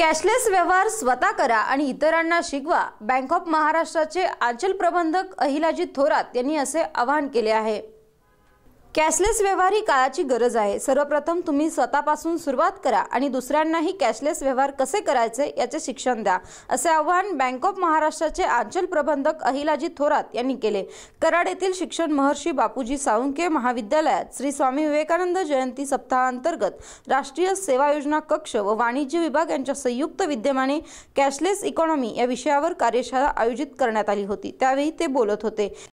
cashless व्यवहार स्वतः करा आणि इतरांना शिकवा बँक ऑफ महाराष्ट्राचे आंचल प्रबंधक अहिलाजी थोरात यांनी असे आवाहन केले आहे कॅशलेस व्यवहार ही काळाची गरज आहे सर्वप्रथम तुम्ही स्वतःपासून सुरुवात करा आणि दुसऱ्यांनाही कॅशलेस व्यवहार कसे करायचे याचे शिक्षण द्या असे आवाहन बँक ऑफ महाराष्ट्राचे आंचल प्रबंधक अहिलाजी थोरात यांनी केले कराड येथील शिक्षण महर्षी बापूजी साळुंके महाविद्यालयात श्री स्वामी विवेकानंद जयंती सप्ताहांतर्गत राष्ट्रीय सेवा योजना कक्ष व वाणिज्य विभाग यांच्या संयुक्त विद्यमाने कॅशलेस इकॉनॉमी या विषयावर कार्यशाळा आयोजित करण्यात आली होती त्यावेळी ते बोलत होते